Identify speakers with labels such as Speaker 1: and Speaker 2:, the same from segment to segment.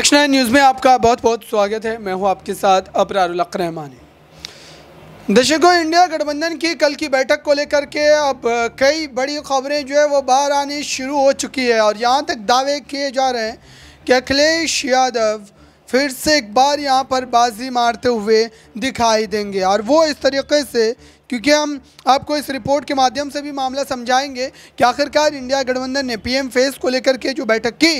Speaker 1: दक्षिण न्यूज़ में आपका बहुत बहुत स्वागत है मैं हूं आपके साथ अपरारक रहमान दर्शकों इंडिया गठबंधन की कल की बैठक को लेकर के अब कई बड़ी खबरें जो है वो बाहर आनी शुरू हो चुकी है और यहाँ तक दावे किए जा रहे हैं कि अखिलेश यादव फिर से एक बार यहाँ पर बाजी मारते हुए दिखाई देंगे और वो इस तरीके से क्योंकि हम आपको इस रिपोर्ट के माध्यम से भी मामला समझाएंगे कि आखिरकार इंडिया गठबंधन ने पीएम फेस को लेकर के जो बैठक की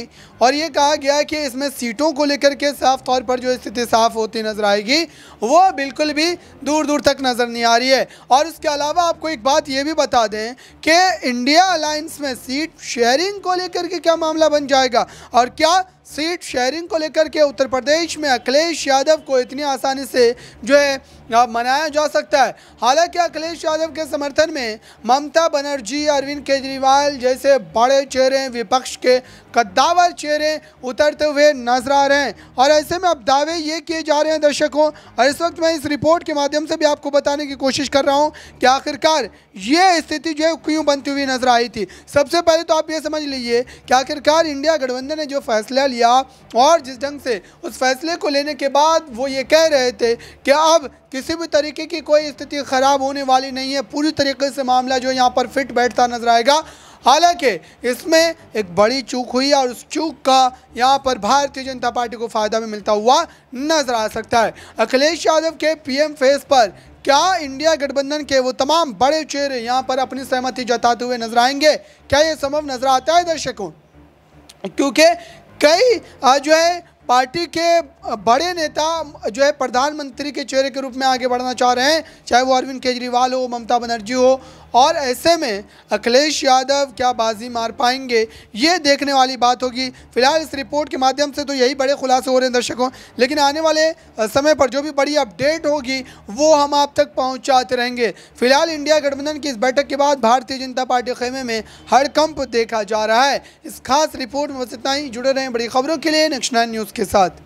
Speaker 1: और ये कहा गया कि इसमें सीटों को लेकर के साफ तौर पर जो स्थिति साफ होती नजर आएगी वो बिल्कुल भी दूर दूर तक नज़र नहीं आ रही है और इसके अलावा आपको एक बात ये भी बता दें कि इंडिया अलायंस में सीट शेयरिंग को लेकर के क्या मामला बन जाएगा और क्या सीट शेयरिंग को लेकर के उत्तर प्रदेश में अखिलेश यादव को इतनी आसानी से जो है मनाया जा सकता है हालांकि अखिलेश यादव के समर्थन में ममता बनर्जी अरविंद केजरीवाल जैसे बड़े चेहरे विपक्ष के कद्दावर चेहरे उतरते हुए नजर आ रहे हैं और ऐसे में अब दावे ये किए जा रहे हैं दर्शकों और इस वक्त मैं इस रिपोर्ट के माध्यम से भी आपको बताने की कोशिश कर रहा हूँ कि आखिरकार ये स्थिति जो है क्यों बनती हुई नजर आई थी सबसे पहले तो आप ये समझ लीजिए कि आखिरकार इंडिया गठबंधन ने जो फैसला लिया लिया और जिस ढंग से उस फैसले को लेने के बाद वो ये कह रहे थे कि अब किसी भी तरीके की कोई स्थिति ख़राब होने वाली नहीं है पूरी तरीके से मामला जो यहाँ पर फिट बैठता नजर आएगा हालांकि इसमें एक बड़ी चूक हुई और उस चूक का यहाँ पर भारतीय जनता पार्टी को फ़ायदा भी मिलता हुआ नजर आ सकता है अखिलेश यादव के पीएम फेस पर क्या इंडिया गठबंधन के वो तमाम बड़े चेहरे यहाँ पर अपनी सहमति जताते हुए नजर आएंगे क्या ये संभव नजर आता है दर्शकों क्योंकि कई जो है पार्टी के बड़े नेता जो है प्रधानमंत्री के चेहरे के रूप में आगे बढ़ना चाह रहे हैं चाहे वो अरविंद केजरीवाल हो ममता बनर्जी हो और ऐसे में अखिलेश यादव क्या बाजी मार पाएंगे ये देखने वाली बात होगी फिलहाल इस रिपोर्ट के माध्यम से तो यही बड़े खुलासे हो रहे हैं दर्शकों लेकिन आने वाले समय पर जो भी बड़ी अपडेट होगी वो हम आप तक पहुंचाते रहेंगे फिलहाल इंडिया गठबंधन की इस बैठक के बाद भारतीय जनता पार्टी खेमे में हड़कंप देखा जा रहा है इस खास रिपोर्ट में बस इतना ही जुड़े रहें बड़ी खबरों के लिए नेक्स्ट नाइन न्यूज़ के के साथ